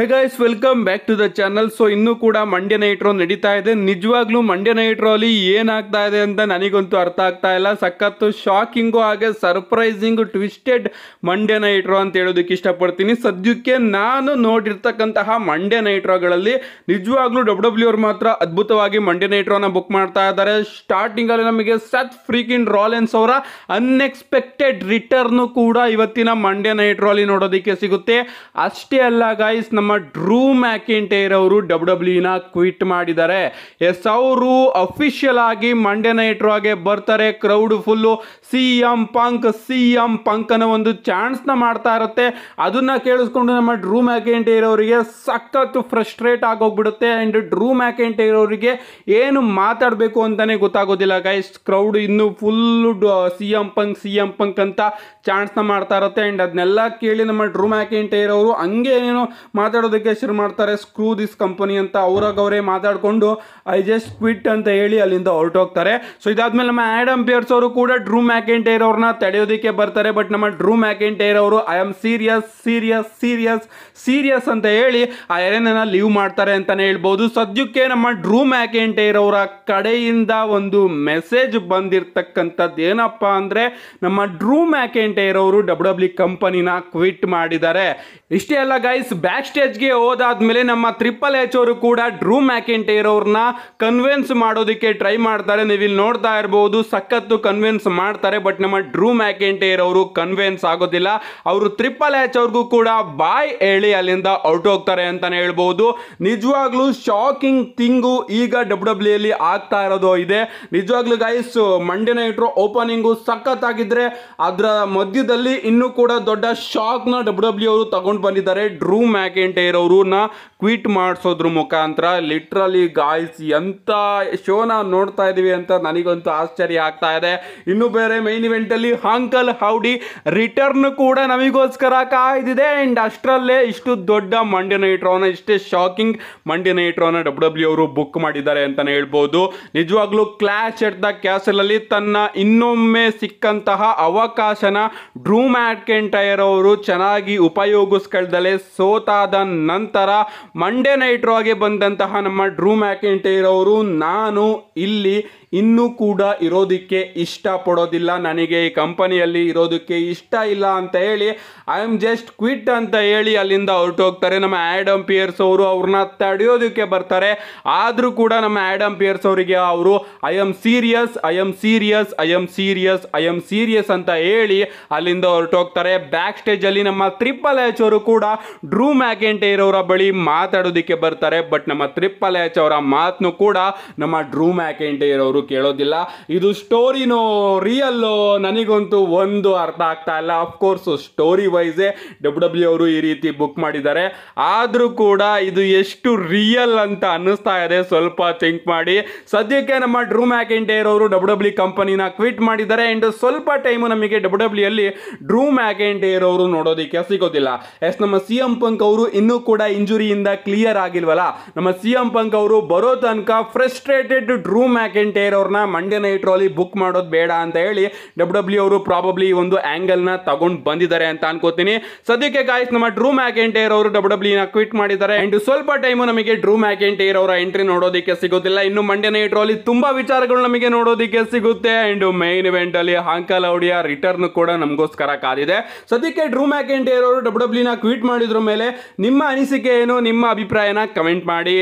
hey guys welcome back to the channel so ಇನ್ನೂ ಕೂಡ Mandya night rho ನಡೀತಾ ಇದೆ ನಿಜವಾಗ್ಲೂ ಮಂಡ್ಯ ನೈಟ್ ಅಲ್ಲಿ ಏನಾಗ್ತಾ ಇದೆ ಅಂತ ನನಗಂತೂ ಅರ್ಥ ಆಗ್ತಾ ಇಲ್ಲ ಸಖತ್ತು ಶಾಕಿಂಗು ಹಾಗೆ surprising twisted Monday night raw ಅಂತ ಹೇಳೋದಕ್ಕೆ ಇಷ್ಟಪಡ್ತೀನಿ ಸದ್ಯಕ್ಕೆ ನಾನು ನೋಡಿರ್ತಕ್ಕಂತಹ ಮಂಡ್ಯ ನೈಟ್ ನಿಜವಾಗ್ಲೂ ಡಬ್ಲ್ಯೂ e ಡಬ್ಲ್ಯೂ ಮಾತ್ರ ಅದ್ಭುತವಾಗಿ ಮಂಡ್ಯ ನೈಟ್ ರೋನ ಬುಕ್ ಮಾಡ್ತಾ ಇದ್ದಾರೆ ಸ್ಟಾರ್ಟಿಂಗಲ್ಲಿ ನಮಗೆ ಸತ್ ಫ್ರೀಕಿನ್ ರಾಲೆನ್ಸ್ ಅವರ ಅನ್ಎಕ್ಸ್ಪೆಕ್ಟೆಡ್ ರಿಟರ್ನ್ ಕೂಡ ಇವತ್ತಿನ ಮಂಡ್ಯ ನೈಟ್ ರೋ ಅಲ್ಲಿ ನೋಡೋದಕ್ಕೆ ಸಿಗುತ್ತೆ ಅಷ್ಟೇ ಅಲ್ಲ ಗಾಯ್ಸ್ ನಮ್ಮ ನಮ್ಮ ಡ್ರೂ ಮ್ಯಾಕಿಂಟೈರ್ ಅವರು ಡಬ್ಲ್ಯೂ ಡಬ್ಲ್ಯೂನ ಕ್ವಿಟ್ ಮಾಡಿದ್ದಾರೆ ಎಸ್ ಅವರು ಅಫಿಷಿಯಲ್ ಆಗಿ ಮಂಡ್ಯ ನೈಟ್ ಹಾಗೆ ಬರ್ತಾರೆ crowd full C M punk C M punk ಅನ್ನೋ ಒಂದು ಚಾನ್ಸ್ನ ಮಾಡ್ತಾ ಇರುತ್ತೆ ಅದನ್ನು ಕೇಳಿಸ್ಕೊಂಡು ನಮ್ಮ ಡ್ರೂ ಮ್ಯಾಕೆಂಟೇರ್ ಅವರಿಗೆ ಸಖತ್ ಫ್ರಸ್ಟ್ರೇಟ್ ಆಗೋಗ್ಬಿಡುತ್ತೆ ಆ್ಯಂಡ್ ಡ್ರೂ ಮ್ಯಾಕೆಂಟೇರ್ ಅವರಿಗೆ ಏನು ಮಾತಾಡಬೇಕು ಅಂತಾನೆ ಗೊತ್ತಾಗೋದಿಲ್ಲ ಗೈಸ್ ಕ್ರೌಡ್ ಇನ್ನು full C M punk C M punk ಅಂತ ಚಾನ್ಸ್ನ ಮಾಡ್ತಾ ಇರುತ್ತೆ ಆ್ಯಂಡ್ ಅದನ್ನೆಲ್ಲ ಕೇಳಿ ನಮ್ಮ ಡ್ರೂ ಮ್ಯಾಕೆಂಟೇರ್ ಅವರು ಹಂಗೆ ಏನೋ ಮಾತಾಡ ಮಾತಾಡೋದಕ್ಕೆ ಶುರು ಮಾಡ್ತಾರೆ ಸ್ಕ್ರೂ ದಿಸ್ ಕಂಪನಿ ಅಂತ ಅವ್ರಾಗ ಅವರೇ ಮಾತಾಡಿಕೊಂಡು ಐ ಜಸ್ಟ್ ಕ್ವಿಟ್ ಅಂತ ಹೇಳಿ ಅಲ್ಲಿಂದ ಹೊರಟೋಗ್ತಾರೆ ಸೊ ಇದಾದ್ಮೇಲೆ ನಮ್ಮ ಆ್ಯಡಮ್ ಪಿಯರ್ಸ್ ಅವರು ಕೂಡ ಡ್ರೂ ಮ್ಯಾಕೆಂಟೈರ್ ಅವ್ರನ್ನ ತಡೆಯೋದಕ್ಕೆ ಬರ್ತಾರೆ ಬಟ್ ನಮ್ಮ ಡ್ರೂ ಮ್ಯಾಕೆಂಟೈರ್ ಅವರು I am serious serious serious serious ಅಂತ ಹೇಳಿ ಆ ಎರೆನ ಲೀವ್ ಮಾಡ್ತಾರೆ ಅಂತಲೇ ಹೇಳ್ಬೋದು ಸದ್ಯಕ್ಕೆ ನಮ್ಮ ಡ್ರೂ ಮ್ಯಾಕೆಂಟೈರ್ ಅವರ ಕಡೆಯಿಂದ ಒಂದು ಮೆಸೇಜ್ ಬಂದಿರತಕ್ಕಂಥದ್ದು ಏನಪ್ಪ ಅಂದರೆ ನಮ್ಮ ಡ್ರೂ ಮ್ಯಾಕೆಂಟೈರ್ ಅವರು ಡಬ್ಲ್ಯೂ ಡಬ್ಲ್ಯೂ ಕಂಪನಿನ ಕ್ವಿಟ್ ಮಾಡಿದ್ದಾರೆ ಇಷ್ಟೇ ಅಲ್ಲ ಗೈಸ್ ಬ್ಯಾಕ್ ಸ್ಟೇಜ್ಗೆ ಹೋದಾದ್ಮೇಲೆ ನಮ್ಮ ಟ್ರಿಪಲ್ ಎಚ್ ಅವರು ಕೂಡ ಡ್ರೂ ಮ್ಯಾಕೆಂಟೇರ್ ಅವ್ರನ್ನ ಕನ್ವಿನ್ಸ್ ಮಾಡೋದಕ್ಕೆ ಟ್ರೈ ಮಾಡ್ತಾರೆ ನೀವು ಇಲ್ಲಿ ನೋಡ್ತಾ ಇರಬಹುದು ಸಖತ್ತು ಕನ್ವಿನ್ಸ್ ಮಾಡ್ತಾರೆ ಬಟ್ ನಮ್ಮ ಡ್ರೂ ಮ್ಯಾಕೆಂಟೇರ್ ಅವರು ಕನ್ವಿನ್ಸ್ ಆಗೋದಿಲ್ಲ ಅವರು ಟ್ರಿಪಲ್ ಎಚ್ ಅವ್ರಿಗೂ ಕೂಡ ಬಾಯ್ ಹೇಳಿ ಅಲ್ಲಿಂದ ಔಟ್ ಹೋಗ್ತಾರೆ ಅಂತಾನೆ ಹೇಳ್ಬಹುದು ನಿಜವಾಗ್ಲೂ ಶಾಕಿಂಗ್ ಥಿಂಗು ಈಗ ಡಬ್ಲ್ಯೂ ಡಬ್ಲ್ಯೂ e ಅಲ್ಲಿ ಆಗ್ತಾ ಇರೋದು ಇದೆ ನಿಜವಾಗ್ಲೂ ಗೈಸ್ ಮಂಡೇ ನೈಟ್ರು ಓಪನಿಂಗ್ ಸಖತ್ ಆಗಿದ್ರೆ ಅದರ ಮಧ್ಯದಲ್ಲಿ ಇನ್ನೂ ಕೂಡ ದೊಡ್ಡ ಶಾಕ್ ನ ಡಬ್ಲ್ಯೂ ಡಬ್ಲ್ಯೂ e ಅವರು ತಗೊಂಡು ಬಂದಿದ್ದಾರೆ ಡ್ರೂ ಮ್ಯಾಕೆ ಸೈಲೆಂಟ್ ಇರೋರನ್ನ ಟ್ವೀಟ್ ಮಾಡಿಸೋದ್ರ ಮುಖಾಂತರ ಲಿಟ್ರಲಿ ಗಾಯ್ಸ್ ಎಂಥ ಶೋನ ನೋಡ್ತಾ ಇದ್ದೀವಿ ಅಂತ ನನಗಂತೂ ಆಶ್ಚರ್ಯ ಆಗ್ತಾ ಇದೆ ಇನ್ನು ಬೇರೆ ಮೈನ್ ಇವೆಂಟಲ್ಲಿ ಹಂಕಲ್ ಹೌಡಿ ರಿಟರ್ನ್ ಕೂಡ ನಮಗೋಸ್ಕರ ಕಾಯ್ದಿದೆ ಆ್ಯಂಡ್ ಅಷ್ಟರಲ್ಲೇ ಇಷ್ಟು ದೊಡ್ಡ ಮಂಡ್ಯ ನೈಟ್ರೋನ ರೋನ ಇಷ್ಟೇ ಶಾಕಿಂಗ್ ಮಂಡ್ಯ ನೈಟ್ ರೋನ ಡಬ್ಲ್ಯೂ ಡಬ್ಲ್ಯೂ e ಅವರು ಬುಕ್ ಮಾಡಿದ್ದಾರೆ ಅಂತಲೇ ಹೇಳ್ಬೋದು ನಿಜವಾಗ್ಲೂ ಕ್ಲಾಶ್ ಎಟ್ ದ ಕ್ಯಾಸಲಲ್ಲಿ ತನ್ನ ಇನ್ನೊಮ್ಮೆ ಸಿಕ್ಕಂತಹ ಅವಕಾಶನ ಡ್ರೂ ಮ್ಯಾಟ್ ಅವರು ಚೆನ್ನಾಗಿ ಉಪಯೋಗಿಸ್ಕೊಳ್ದಲೇ ಸೋತಾದ ನಂತರ ಮಂಡೇ ನೈಟ್ ಆಗಿ ಬಂದಂತಹ ನಮ್ಮ ಡ್ರೂ ಮ್ಯಾಕಿಂಟೈರ್ ಅವರು ನಾನು ಇಲ್ಲಿ ಇನ್ನೂ ಕೂಡ ಇರೋದಕ್ಕೆ ಇಷ್ಟಪಡೋದಿಲ್ಲ ನನಗೆ ಈ ಕಂಪನಿಯಲ್ಲಿ ಇರೋದಕ್ಕೆ ಇಷ್ಟ ಇಲ್ಲ ಅಂತ ಹೇಳಿ ಐ ಆಮ್ ಜಸ್ಟ್ ಕ್ವಿಟ್ ಅಂತ ಹೇಳಿ ಅಲ್ಲಿಂದ ಹೊರಟೋಗ್ತಾರೆ ನಮ್ಮ ಆ್ಯಡಮ್ ಪಿಯರ್ಸ್ ಅವರು ಅವ್ರನ್ನ ತಡೆಯೋದಕ್ಕೆ ಬರ್ತಾರೆ ಆದರೂ ಕೂಡ ನಮ್ಮ ಆ್ಯಡಮ್ ಪಿಯರ್ಸ್ ಅವರಿಗೆ ಅವರು I am serious I am serious I am serious I am serious ಅಂತ ಹೇಳಿ ಅಲ್ಲಿಂದ ಹೊರಟೋಗ್ತಾರೆ ಬ್ಯಾಕ್ ಸ್ಟೇಜಲ್ಲಿ ನಮ್ಮ ತ್ರಿಪಲ್ ಎಚ್ ಅವರು ಕೂಡ ಡ್ರೂ ಮ್ಯಾಕೆಂಟೇರ್ ಅವರ ಬಳಿ ಮಾತಾಡೋದಕ್ಕೆ ಬರ್ತಾರೆ ಬಟ್ ನಮ್ಮ ತ್ರಿಪಲ್ ಎಚ್ ಅವರ ಮಾತನ್ನು ಕೂಡ ನಮ್ಮ ಡ್ರೂ ಮ್ಯಾಕೆಂಟೇರ್ ಅವರು ಕೇಳೋದಿಲ್ಲ ಇದು ಸ್ಟೋರಿನೋ ರಿಯಲ್ಲೋ ನನಗಂತೂ ಒಂದು ಅರ್ಥ ಆಗ್ತಾ ಇಲ್ಲ of course story wise W W ಅವರು ಈ ರೀತಿ ಬುಕ್ ಮಾಡಿದ್ದಾರೆ ಆದರೂ ಕೂಡ ಇದು ಎಷ್ಟು ರಿಯಲ್ ಅಂತ ಅನ್ನಿಸ್ತಾ ಇದೆ ಸ್ವಲ್ಪ ಥಿಂಕ್ ಮಾಡಿ ಸದ್ಯಕ್ಕೆ ನಮ್ಮ ಡ್ರೂ ಏರ್ ಅವರು ಡಬ್ಲ್ಯೂ ಡಬ್ಲ್ಯೂ ಕಂಪನಿನ ಕ್ವಿಟ್ ಮಾಡಿದ್ದಾರೆ ಆ್ಯಂಡ್ ಸ್ವಲ್ಪ ಟೈಮು ನಮಗೆ ಡಬ್ಲ್ಯೂ ಡಬ್ಲ್ಯೂ e ಅಲ್ಲಿ ಡ್ರೂ ಏರ್ ಅವರು ನೋಡೋದಕ್ಕೆ ಸಿಗೋದಿಲ್ಲ ಎಸ್ ನಮ್ಮ ಸಿ ಎಂ ಪಂಕ್ ಅವರು ಇನ್ನೂ ಕೂಡ ಇಂಜುರಿಯಿಂದ ಕ್ಲಿಯರ್ ಆಗಿಲ್ವಲ್ಲ ನಮ್ಮ ಸಿ ಎಂ ಪಂಕ್ ಅವರು ಬರೋ ತನಕ ಫ್ರಸ್ಟ್ರೇಟೆಡ್ ಡ್ರೂ ಮ್ಯಾಕೆಂಟೇರ್ ಬೇರೆಯವ್ರನ್ನ ಮಂಡ್ಯ ನೈಟ್ ರೋಲಿ ಬುಕ್ ಮಾಡೋದು ಬೇಡ ಅಂತ ಹೇಳಿ ಡಬ್ಲ್ಯೂ e ಅವರು ಪ್ರಾಬಬ್ಲಿ ಈ ಒಂದು ಆ್ಯಂಗಲ್ನ ತಗೊಂಡು ಬಂದಿದ್ದಾರೆ ಅಂತ ಅನ್ಕೋತೀನಿ ಸದ್ಯಕ್ಕೆ ಗಾಯಸ್ ನಮ್ಮ ಡ್ರೂ ಮ್ಯಾಕೆಂಟೇರ್ ಅವರು ಡಬ್ಲ್ಯೂ ಡಬ್ಲ್ಯೂನ ಕ್ವಿಟ್ ಮಾಡಿದ್ದಾರೆ ಅಂಡ್ ಸ್ವಲ್ಪ ಟೈಮು ನಮಗೆ ಡ್ರೂ ಮ್ಯಾಕೆಂಟೇರ್ ಅವರ ಎಂಟ್ರಿ ನೋಡೋದಕ್ಕೆ ಸಿಗೋದಿಲ್ಲ ಇನ್ನು ಮಂಡ್ಯ ನೈಟ್ ರೋಲಿ ತುಂಬಾ ವಿಚಾರಗಳು ನಮಗೆ ನೋಡೋದಕ್ಕೆ ಸಿಗುತ್ತೆ ಅಂಡ್ ಮೈನ್ ಇವೆಂಟ್ ಅಲ್ಲಿ ಹಾಂಕಲ್ ಅವಡಿಯ ರಿಟರ್ನ್ ಕೂಡ ನಮಗೋಸ್ಕರ ಕಾದಿದೆ ಸದ್ಯಕ್ಕೆ ಡ್ರೂ ಮ್ಯಾಕೆಂಟೇರ್ ಅವರು ಡಬ್ಲ್ಯೂ ಡಬ್ಲ್ಯೂನ e ಕ್ವೀಟ್ ಮಾಡಿದ್ರ ಮೇಲೆ ನಿಮ್ಮ ಅನಿಸಿಕೆ ಏನು ನಿಮ್ಮ ಅಭಿಪ್ರಾಯನ ಕಮೆಂಟ್ ಮಾಡಿ